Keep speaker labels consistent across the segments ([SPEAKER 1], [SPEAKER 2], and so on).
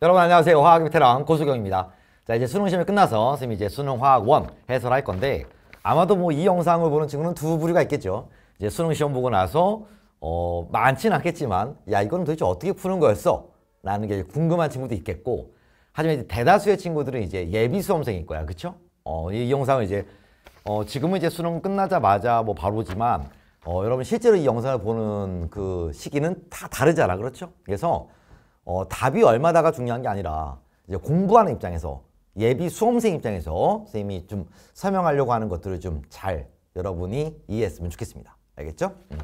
[SPEAKER 1] 여러분 안녕하세요. 화학 베테랑 고수경입니다. 자 이제 수능 시험이 끝나서 선생님이 이제 수능 화학 원 해설할 건데 아마도 뭐 이 영상을 보는 친구는 두 부류가 있겠죠. 이제 수능 시험 보고 나서 어 많진 않겠지만 야 이거는 도대체 어떻게 푸는 거였어? 라는 게 궁금한 친구도 있겠고 하지만 이제 대다수의 친구들은 이제 예비 수험생일 거야. 그쵸? 어, 이 영상을 이제 어, 지금은 이제 수능 끝나자마자 뭐 바로지만 어, 여러분 실제로 이 영상을 보는 그 시기는 다 다르잖아. 그렇죠? 그래서 어, 답이 얼마다가 중요한 게 아니라 이제 공부하는 입장에서 예비 수험생 입장에서 선생님이 좀 설명하려고 하는 것들을 좀 잘 여러분이 이해했으면 좋겠습니다. 알겠죠? 음.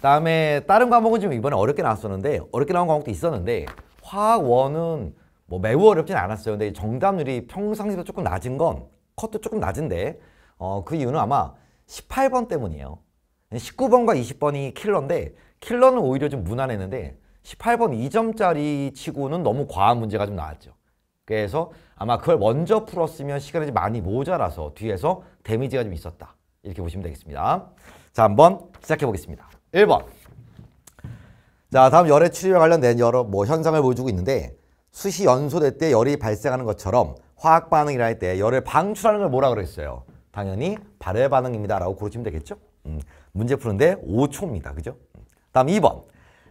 [SPEAKER 1] 다음에 다른 과목은 지금 이번에 어렵게 나왔었는데 어렵게 나온 과목도 있었는데 화학 원은 뭐 매우 어렵진 않았어요. 근데 정답률이 평상시보다 조금 낮은 건 컷도 조금 낮은데 어, 그 이유는 아마 18번 때문이에요. 19번과 20번이 킬러인데 킬러는 오히려 좀 무난했는데 18번 2점짜리 치고는 너무 과한 문제가 좀 나왔죠. 그래서 아마 그걸 먼저 풀었으면 시간이 많이 모자라서 뒤에서 데미지가 좀 있었다. 이렇게 보시면 되겠습니다. 자, 한번 시작해 보겠습니다. 1번. 자, 다음 열의 출입에 관련된 여러 뭐 현상을 보여주고 있는데 수시 연소될 때 열이 발생하는 것처럼 화학 반응이라 할 때 열을 방출하는 걸 뭐라 그랬어요? 당연히 발열 반응입니다라고 고르시면 되겠죠? 음, 문제 푸는데 5초입니다. 그죠? 음. 다음 2번.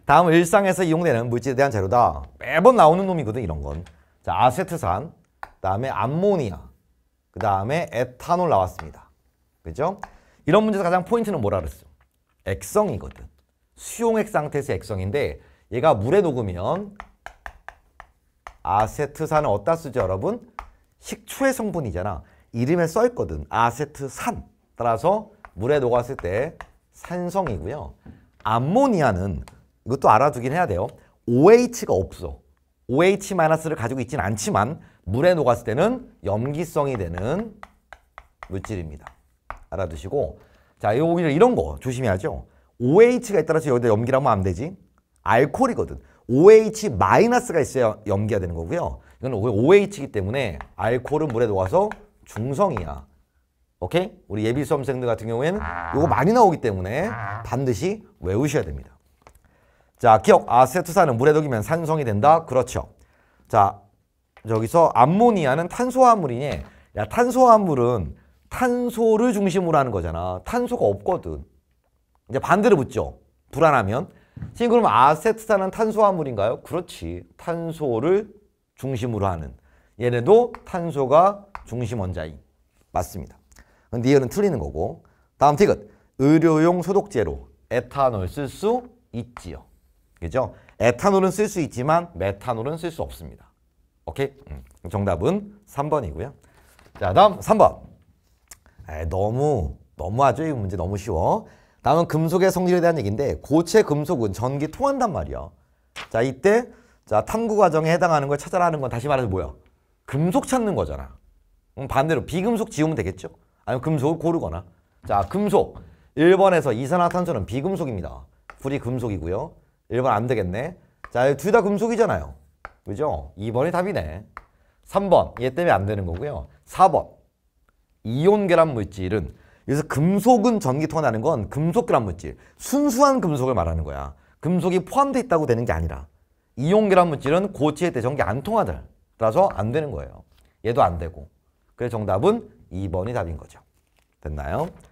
[SPEAKER 1] 다음 은 일상에서 이용되는 물질에 대한 재료다. 매번 나오는 놈이거든 이런 건. 자 아세트산, 그다음에 암모니아, 그다음에 에탄올 나왔습니다. 그죠? 이런 문제에서 가장 포인트는 뭐라 그랬어? 액성이거든. 수용액 상태에서 액성인데 얘가 물에 녹으면 아세트산은 어디다 쓰죠 여러분? 식초의 성분이잖아. 이름에 써있거든. 아세트산. 따라서 물에 녹았을 때 산성이고요. 암모니아는 이것도 알아두긴 해야 돼요. OH가 없어. OH-를 가지고 있진 않지만 물에 녹았을 때는 염기성이 되는 물질입니다. 알아두시고 자, 오히려 이런 거 조심해야죠. OH가 있다라서 여기다 염기라면 안 되지. 알코올이거든. OH 마이너스가 있어야 염기가 되는 거고요. 이건 OH이기 때문에 알코올은 물에 녹아서 중성이야. 오케이? 우리 예비 수험생들 같은 경우에는 이거 많이 나오기 때문에 반드시 외우셔야 됩니다. 자, 기억 아세트산은 물에 녹이면 산성이 된다. 그렇죠. 자, 여기서 암모니아는 탄소화물이네 야, 탄소화물은 탄소를 중심으로 하는 거잖아. 탄소가 없거든. 이제 반대로 묻죠. 불안하면. 지금 그럼 아세트산은 탄소화물인가요? 그렇지. 탄소를 중심으로 하는. 얘네도 탄소가 중심 원자인. 맞습니다. 근니은는 틀리는 거고. 다음 티귿. 의료용 소독제로 에탄올 쓸 수 있지요. 그죠? 에탄올은 쓸 수 있지만 메탄올은 쓸 수 없습니다. 오케이? 음, 정답은 3번이고요. 자, 다음 3번. 에이, 아, 너무 너무하죠? 이 문제 너무 쉬워. 다음은 금속의 성질에 대한 얘기인데 고체 금속은 전기 통한단 말이야. 자, 이때 자 탐구 과정에 해당하는 걸 찾아라는 건 다시 말해서 뭐야? 금속 찾는 거잖아. 그럼 음, 반대로 비금속 지우면 되겠죠? 아니면 금속을 고르거나. 자, 금속. 1번에서 이산화탄소는 비금속입니다. 불이 금속이고요. 1번 안 되겠네. 자, 둘 다 금속이잖아요. 그죠? 2번이 답이네. 3번 얘 때문에 안 되는 거고요. 4번 이온 결합 물질은 여기서 금속은 전기토가 나는 건 금속 결합 물질 순수한 금속을 말하는 거야. 금속이 포함되어 있다고 되는 게 아니라 이온 결합 물질은 고체 대전기 안 통하더라서 안 되는 거예요. 얘도 안 되고. 그래서 정답은 2번이 답인 거죠. 됐나요?